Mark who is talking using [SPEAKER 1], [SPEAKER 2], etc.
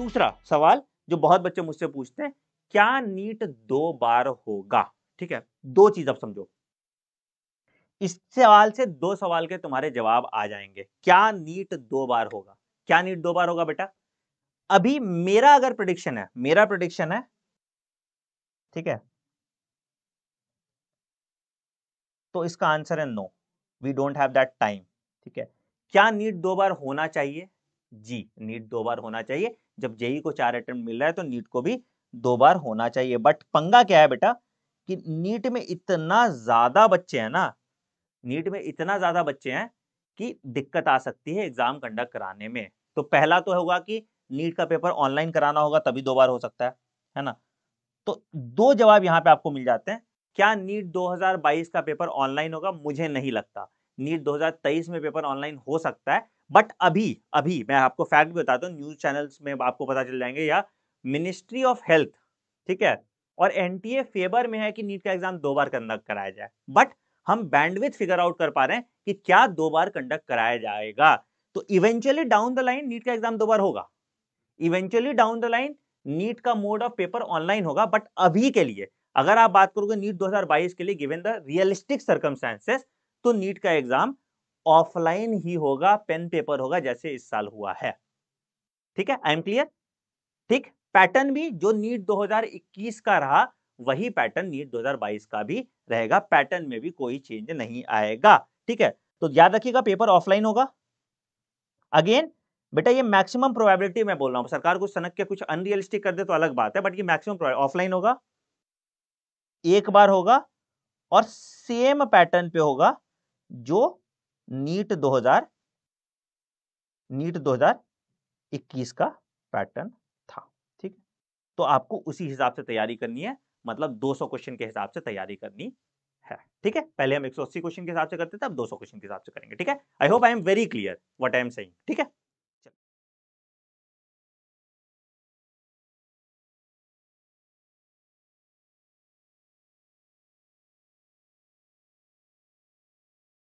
[SPEAKER 1] दूसरा सवाल जो बहुत बच्चे मुझसे पूछते हैं क्या नीट दो बार होगा ठीक है दो चीज अब समझो इस सवाल से दो सवाल के तुम्हारे जवाब आ जाएंगे क्या नीट दो बार होगा क्या नीट दो बार होगा बेटा अभी मेरा अगर प्रडिक्शन है मेरा प्रडिक्शन है ठीक है तो इसका आंसर है no we don't have that time ठीक है क्या नीट दो बार होना चाहिए जी नीट दो बार होना चाहिए जब जेई को चार अटेम्प्ट मिल रहा है तो नीट को भी दो बार होना चाहिए बट पंगा क्या है बेटा कि नीट में इतना ज्यादा बच्चे हैं ना नीट में इतना ज्यादा बच्चे हैं कि दिक्कत आ सकती है एग्जाम कंडक्ट कराने में तो पहला तो होगा कि नीट का पेपर ऑनलाइन कराना होगा तभी दो बार हो सकता है है ना तो दो जवाब यहाँ पे आपको मिल जाते हैं क्या नीट 2022 का पेपर ऑनलाइन होगा मुझे नहीं लगता नीट 2023 में पेपर ऑनलाइन हो सकता है बट अभी अभी मैं आपको फैक्ट भी बताता हूँ न्यूज चैनल्स में आपको पता चल जाएंगे या मिनिस्ट्री ऑफ हेल्थ ठीक है और एन फेवर में है कि नीट का एग्जाम दो बार कंडक्ट कराया जाए बट हम बैंडविथ फिगर आउट कर पा रहे हैं कि क्या दो बार कंडक्ट कराया जाएगा तो eventually down the line NEET का एग्जाम दो बार होगा eventually down the line NEET का मोड ऑफ पेपर ऑनलाइन होगा बट अभी के लिए अगर आप बात करोगे नीट 2022 के लिए गिवन द रियलिस्टिक सर्कमस्टांसेस तो नीट का एग्जाम ऑफलाइन ही होगा पेन पेपर होगा जैसे इस साल हुआ है ठीक है आई एम क्लियर ठीक पैटर्न भी जो नीट 2021 का रहा वही पैटर्न नीट 2022 का भी रहेगा पैटर्न में भी कोई चेंज नहीं आएगा ठीक है तो याद रखिएगा पेपर ऑफलाइन होगा अगेन बेटा ये मैक्सिमम प्रोबेबिलिटी मैं बोल रहा हूं सरकार कुछ सनक के कुछ अनरियलिस्टिक कर दे तो अलग बात है बट ये मैक्सिमम ऑफलाइन होगा एक बार होगा और सेम पैटर्न पे होगा जो नीट 2000 नीट 2021 का पैटर्न था ठीक तो आपको उसी हिसाब से तैयारी करनी है मतलब 200 क्वेश्चन के हिसाब से तैयारी करनी है ठीक है पहले हम 180 क्वेश्चन के हिसाब से करते थे अब 200 क्वेश्चन के हिसाब से करेंगे ठीक है I hope I am very clear what I am सही ठीक है